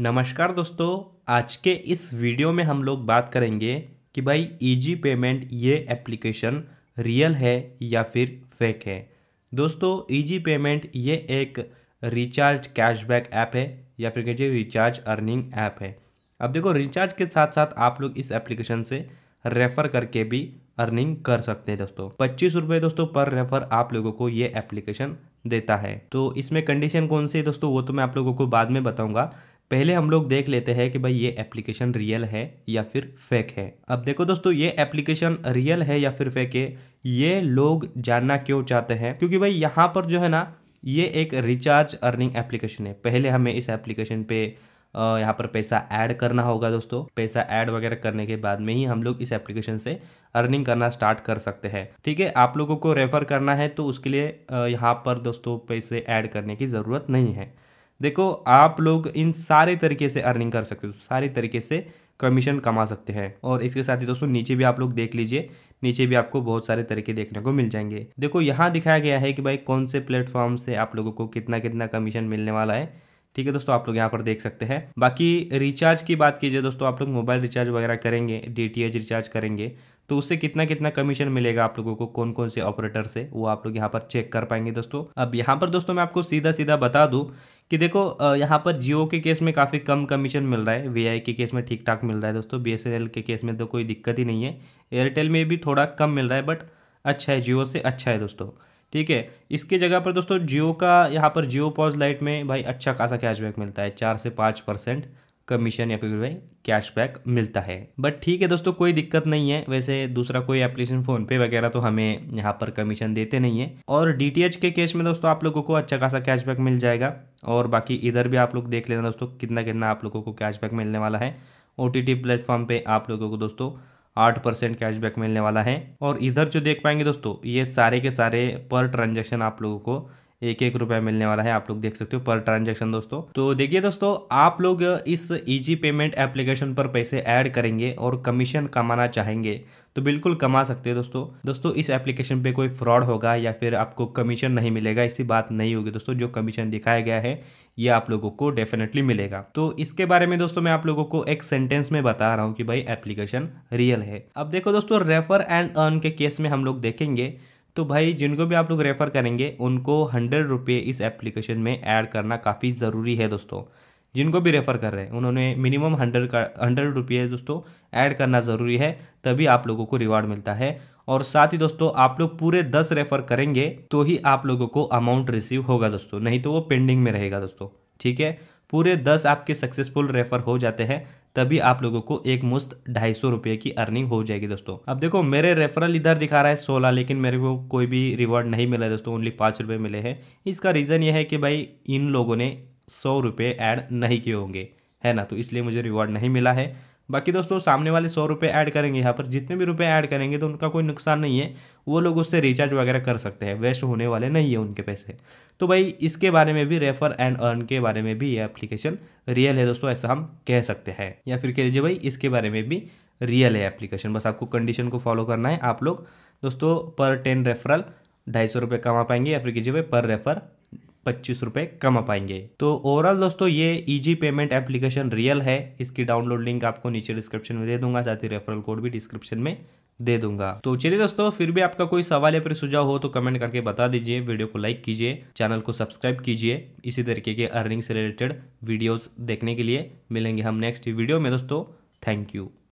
नमस्कार दोस्तों आज के इस वीडियो में हम लोग बात करेंगे कि भाई इजी पेमेंट ये एप्लीकेशन रियल है या फिर फेक है दोस्तों ईजी पेमेंट ये एक रिचार्ज कैशबैक ऐप है या फिर कहिए रिचार्ज अर्निंग ऐप है अब देखो रिचार्ज के साथ साथ आप लोग इस एप्लीकेशन से रेफ़र करके भी अर्निंग कर सकते हैं दोस्तों पच्चीस रुपये दोस्तों पर रेफ़र आप लोगों को ये एप्लीकेशन देता है तो इसमें कंडीशन कौन सी है दोस्तों वो तो मैं आप लोगों को बाद में बताऊंगा पहले हम लोग देख लेते हैं कि भाई ये एप्लीकेशन रियल है या फिर फेक है अब देखो दोस्तों ये एप्लीकेशन रियल है या फिर फेक है ये लोग जानना क्यों चाहते हैं क्योंकि भाई यहाँ पर जो है ना ये एक रिचार्ज अर्निंग एप्लीकेशन है पहले हमें इस एप्लीकेशन पे यहाँ पर पैसा ऐड करना होगा दोस्तों पैसा ऐड वगैरह करने के बाद में ही हम लोग इस एप्लीकेशन से अर्निंग करना स्टार्ट कर सकते हैं ठीक है आप लोगों को रेफर करना है तो उसके लिए यहाँ पर दोस्तों पैसे ऐड करने की ज़रूरत नहीं है देखो आप लोग इन सारे तरीके से अर्निंग कर सकते हो सारे तरीके से कमीशन कमा सकते हैं और इसके साथ ही दोस्तों नीचे भी आप लोग देख लीजिए नीचे भी आपको बहुत सारे तरीके देखने को मिल जाएंगे देखो यहाँ दिखाया गया है कि भाई कौन से प्लेटफॉर्म से आप लोगों को कितना कितना कमीशन मिलने वाला है ठीक है दोस्तों आप लोग यहाँ पर देख सकते हैं बाकी रिचार्ज की बात कीजिए दोस्तों आप लोग मोबाइल रिचार्ज वगैरह करेंगे डी रिचार्ज करेंगे तो उससे कितना कितना कमीशन मिलेगा आप लोगों को कौन कौन से ऑपरेटर से वो आप लोग यहाँ पर चेक कर पाएंगे दोस्तों अब यहाँ पर दोस्तों मैं आपको सीधा सीधा बता दूँ कि देखो यहाँ पर जियो के केस में काफ़ी कम कमीशन मिल रहा है वी के केस में ठीक ठाक मिल रहा है दोस्तों बी के केस में तो कोई दिक्कत ही नहीं है एयरटेल में भी थोड़ा कम मिल रहा है बट अच्छा है जियो से अच्छा है दोस्तों ठीक है इसके जगह पर दोस्तों जियो का यहाँ पर जियो पॉज लाइट में भाई अच्छा खासा कैशबैक मिलता है चार से पाँच परसेंट कमीशन या फिर भाई कैशबैक मिलता है बट ठीक है दोस्तों कोई दिक्कत नहीं है वैसे दूसरा कोई एप्लीकेशन फोन पे वगैरह तो हमें यहाँ पर कमीशन देते नहीं है और डी के केस में दोस्तों आप लोगों को अच्छा खासा कैशबैक मिल जाएगा और बाकी इधर भी आप लोग देख लेना दोस्तों कितना कितना आप लोगों को कैशबैक मिलने वाला है ओ टी प्लेटफॉर्म पर आप लोगों को दोस्तों आठ परसेंट कैशबैक मिलने वाला है और इधर जो देख पाएंगे दोस्तों ये सारे के सारे पर ट्रांजेक्शन आप लोगों को एक एक रुपया मिलने वाला है आप लोग देख सकते हो पर ट्रांजेक्शन दोस्तों तो देखिए दोस्तों आप लोग इस ईजी पेमेंट एप्लीकेशन पर पैसे ऐड करेंगे और कमीशन कमाना चाहेंगे तो बिल्कुल कमा सकते हैं दोस्तों दोस्तों इस एप्लीकेशन पे कोई फ्रॉड होगा या फिर आपको कमीशन नहीं मिलेगा ऐसी बात नहीं होगी दोस्तों जो कमीशन दिखाया गया है ये आप लोगों को डेफिनेटली मिलेगा तो इसके बारे में दोस्तों मैं आप लोगों को एक सेंटेंस में बता रहा हूँ कि भाई एप्लीकेशन रियल है अब देखो दोस्तों रेफर एंड अर्न के केस में हम लोग देखेंगे तो भाई जिनको भी आप लोग रेफ़र करेंगे उनको हंड्रेड रुपये इस एप्लीकेशन में ऐड करना काफ़ी ज़रूरी है दोस्तों जिनको भी रेफ़र कर रहे हैं उन्होंने मिनिमम हंड्रेड का हंड्रेड रुपये दोस्तों ऐड करना ज़रूरी है तभी आप लोगों को रिवार्ड मिलता है और साथ ही दोस्तों आप लोग पूरे दस रेफ़र करेंगे तो ही आप लोगों को अमाउंट रिसीव होगा दोस्तों नहीं तो वो पेंडिंग में रहेगा दोस्तों ठीक है पूरे दस आपके सक्सेसफुल रेफ़र हो जाते हैं तभी आप लोगों को एक मुस्त ढाई सौ रुपए की अर्निंग हो जाएगी दोस्तों अब देखो मेरे रेफरल इधर दिखा रहा है सोलह लेकिन मेरे को कोई भी रिवॉर्ड नहीं मिला दोस्तों ओनली पाँच रुपये मिले हैं इसका रीज़न यह है कि भाई इन लोगों ने सौ रुपये ऐड नहीं किए होंगे है ना तो इसलिए मुझे रिवॉर्ड नहीं मिला है बाकी दोस्तों सामने वाले सौ रुपये ऐड करेंगे यहाँ पर जितने भी रुपये ऐड करेंगे तो उनका कोई नुकसान नहीं है वो लोग उससे रिचार्ज वगैरह कर सकते हैं वेस्ट होने वाले नहीं है उनके पैसे तो भाई इसके बारे में भी रेफर एंड अर्न के बारे में भी ये एप्लीकेशन रियल है दोस्तों ऐसा हम कह सकते हैं या फिर कह लीजिए भाई इसके बारे में भी रियल है एप्लीकेशन बस आपको कंडीशन को फॉलो करना है आप लोग दोस्तों पर टेन रेफरल ढाई सौ रुपये कमा पाएंगे या फिर कीजिए भाई पर रेफर पच्चीस रुपए कमा पाएंगे तो ओवरऑल दोस्तों ये इजी पेमेंट एप्लीकेशन रियल है इसकी डाउनलोड लिंक आपको नीचे डिस्क्रिप्शन में दे दूंगा साथ ही रेफरल कोड भी डिस्क्रिप्शन में दे दूंगा तो चलिए दोस्तों फिर भी आपका कोई सवाल या फिर सुझाव हो तो कमेंट करके बता दीजिए वीडियो को लाइक कीजिए चैनल को सब्सक्राइब कीजिए इसी तरीके के अर्निंग से रिलेटेड वीडियोज देखने के लिए मिलेंगे हम नेक्स्ट वीडियो में दोस्तों थैंक यू